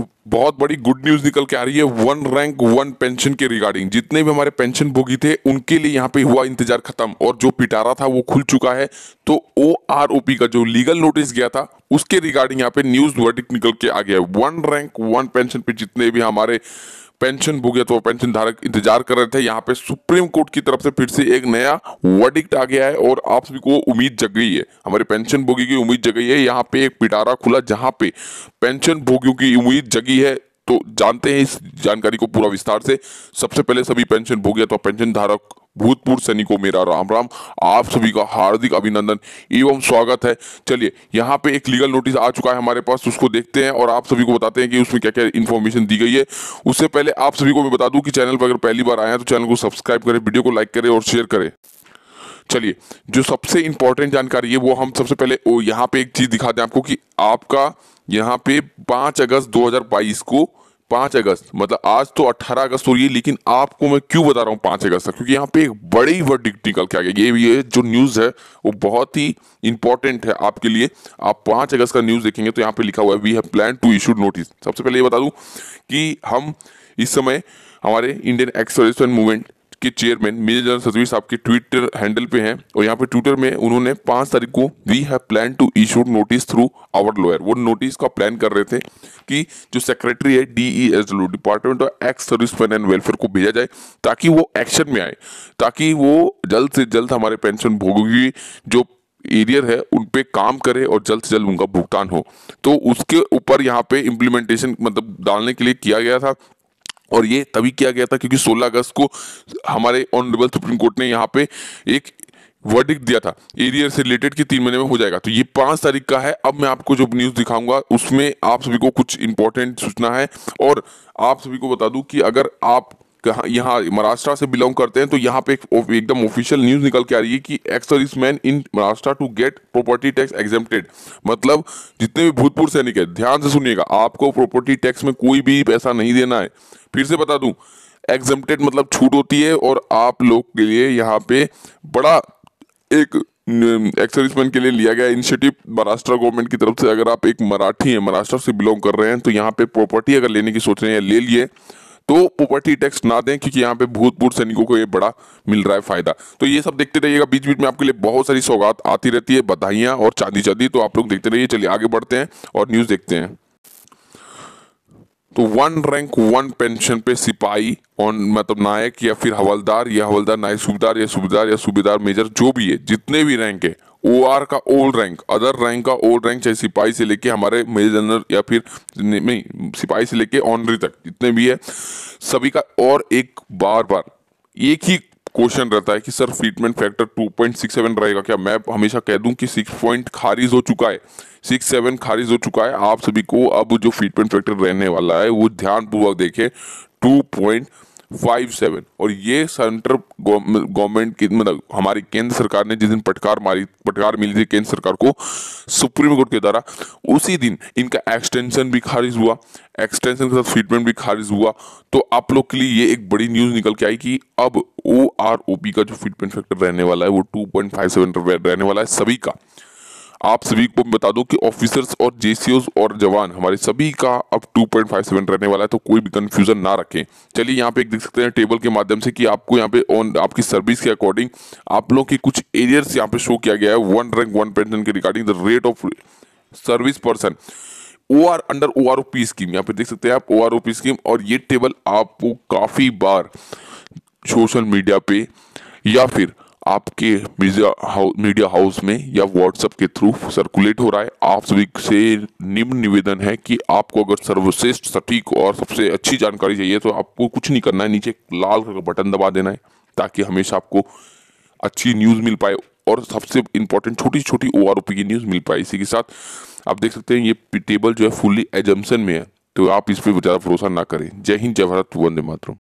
बहुत बड़ी good news निकल के आ रही है वन रैंक वन पेंशन के रिगार्डिंग जितने भी हमारे पेंशन भोगी थे उनके लिए यहाँ पे हुआ इंतजार खत्म और जो पिटारा था वो खुल चुका है तो ओ आर ओ पी का जो लीगल नोटिस गया था उसके रिगार्डिंग यहाँ पे न्यूज वर्डिक निकल के आ गया है वन रैंक वन पेंशन पे जितने भी हमारे पेंशन भूगे तो पेंशन धारक इंतजार कर रहे थे यहाँ पे सुप्रीम कोर्ट की तरफ से फिर से एक नया वर्डिक्ट आ गया है और आप सभी को उम्मीद जग गई है हमारे पेंशन भोगी की उम्मीद जगी है यहाँ पे एक पिटारा खुला जहाँ पे पेंशन भोगियों की उम्मीद जगी है तो जानते हैं इस जानकारी को पूरा विस्तार से सबसे पहले सभी पेंशन भोगी अथवा पेंशन तो धारक भूतपूर्व सैनिकों मेरा राम राम आप सभी का हार्दिक अभिनंदन एवं स्वागत है चलिए यहाँ पे एक लीगल नोटिस आ चुका है हमारे पास उसको देखते हैं और आप सभी को बताते हैं कि उसमें क्या क्या इन्फॉर्मेशन दी गई है उससे पहले आप सभी को मैं बता दूं कि चैनल पर अगर पहली बार आए हैं तो चैनल को सब्सक्राइब करें वीडियो को लाइक करें और शेयर करें चलिए जो सबसे इंपॉर्टेंट जानकारी है वो हम सबसे पहले यहाँ पे एक चीज़ दिखा दें आपको कि आपका यहाँ पे पाँच अगस्त 2022 को पांच अगस्त मतलब आज तो अट्ठारह अगस्त हो रही है लेकिन आपको मैं क्यों बता रहा हूँ पांच अगस्त क्योंकि यहाँ पे एक बड़े वर्डिक निकल के आ गया ये ये जो न्यूज है वो बहुत ही इंपॉर्टेंट है आपके लिए आप पांच अगस्त का न्यूज देखेंगे तो यहाँ पे लिखा हुआ है we have plan to issue notice सबसे पहले ये बता दू कि हम इस समय हमारे इंडियन एक्सप्रेस मूवमेंट के चेयरमैन मेजर जनरल सतवीर साहब के ट्विटर हैंडल पे हैं और यहाँ पे ट्विटर में उन्होंने पांच तारीख को we have plan to issue notice through our lawyer वो नोटिस का प्लान कर रहे थे कि जो सेक्रेटरी है DESW department of ex service man and welfare को भेजा जाए ताकि वो एक्शन में आए ताकि वो जल्द से जल्द हमारे पेंशन भोगी जो एरियर है उन पे काम करे और जल्द से जल्द उनका भुगतान हो तो उसके ऊपर यहाँ पे इम्प्लीमेंटेशन मतलब डालने के लिए किया गया था और ये तभी किया गया था क्योंकि 16 अगस्त को हमारे ऑनरेबल सुप्रीम कोर्ट ने यहाँ पे एक वर्डिक दिया था एरियर से रिलेटेड कि तीन महीने में हो जाएगा तो ये पाँच तारीख का है अब मैं आपको जो न्यूज़ दिखाऊंगा उसमें आप सभी को कुछ इंपॉर्टेंट सूचना है और आप सभी को बता दूं कि अगर आप यहाँ महाराष्ट्र से बिलोंग करते हैं तो यहाँ पे एकदम ऑफिशियल न्यूज निकल के आ रही है कि ex service man in Maharashtra to get property tax exempted मतलब जितने भी भूतपूर्व सैनिक है ध्यान से सुनिएगा आपको प्रॉपर्टी टैक्स में कोई भी पैसा नहीं देना है फिर से बता दूं एग्जेप्टेड मतलब छूट होती है और आप लोग के लिए यहाँ पे बड़ा एक एक्सरिसमेंट के लिए लिया गया इनिशिएटिव महाराष्ट्र गवर्नमेंट की तरफ से अगर आप एक मराठी हैं महाराष्ट्र से बिलोंग कर रहे हैं तो यहाँ पे प्रॉपर्टी अगर लेने की सोच रहे हैं ले लिए तो प्रॉपर्टी टैक्स ना दें क्योंकि यहाँ पे भूतपूर्व सैनिकों को ये बड़ा मिल रहा है फायदा तो ये सब देखते रहिएगा बीच बीच में आपके लिए बहुत सारी सौगात आती रहती है बधाइयां और चांदी चांदी तो आप लोग देखते रहिए चलिए आगे बढ़ते हैं और न्यूज़ देखते हैं तो वन रैंक वन पेंशन पे सिपाही ऑन मतलब नायक या फिर हवलदार या हवलदार नायक सूबेदार या सूबेदार या सूबेदार मेजर जो भी है जितने भी रैंक है ओ आर का ओल्ड रैंक अदर रैंक का ओल्ड रैंक चाहे सिपाही से लेके हमारे मेजर जनरल या फिर नहीं सिपाही से लेके ऑनरी तक जितने भी है सभी का और एक बार बार एक ही क्वेश्चन रहता है कि सर फीटमेंट फैक्टर 2.67 रहेगा क्या मैं हमेशा कह दूं कि सिक्स पॉइंट खारिज हो चुका है सिक्स सेवन खारिज हो चुका है आप सभी को अब जो फीटमेंट फैक्टर रहने वाला है वो ध्यानपूर्वक देखें टू पॉइंट फाइव सेवन और ये सेंटर गवर्नमेंट की मतलब हमारी केंद्र सरकार ने जिस दिन पटकार मारी पटकार मिली थी केंद्र सरकार को सुप्रीम कोर्ट के द्वारा उसी दिन इनका एक्सटेंशन भी खारिज हुआ एक्सटेंशन के साथ ट्रीटमेंट भी खारिज हुआ तो आप लोग के लिए ये एक बड़ी न्यूज़ निकल के आई कि अब ओ आर का जो फिटमेंट फैक्टर रहने वाला है वो टू पॉइंट फाइव सेवन रहने वाला है सभी का आप सभी को बता दो कि ऑफिसर्स और जे और जवान हमारे सभी का अब 2.57 रहने वाला है तो कोई भी कंफ्यूजन ना रखें चलिए यहाँ पे एक देख सकते हैं टेबल के माध्यम से कि आपको यहाँ पे ऑन आपकी सर्विस के अकॉर्डिंग आप लोगों के कुछ एरियर्स यहाँ पे शो किया गया है वन रैंक वन पेंशन के regarding the rate of service person O R under O R O P scheme यहाँ पे देख सकते हैं आप O R O P scheme और ये टेबल आपको काफ़ी बार सोशल मीडिया पे या फिर आपके मीडिया हाउस मीडिया हाउस में या व्हाट्सएप के थ्रू सर्कुलेट हो रहा है आप सभी से निम्न निवेदन है कि आपको अगर सर्वश्रेष्ठ सटीक और सबसे अच्छी जानकारी चाहिए तो आपको कुछ नहीं करना है नीचे लाल कलर का बटन दबा देना है ताकि हमेशा आपको अच्छी न्यूज़ मिल पाए और सबसे इंपॉर्टेंट छोटी छोटी ओ आर की न्यूज़ मिल पाए इसी के साथ आप देख सकते हैं ये टेबल जो है फुल्ली एजम्सन में है तो आप इस पर ज़्यादा भरोसा ना करें जय हिंद जय भारत वंदे मातरम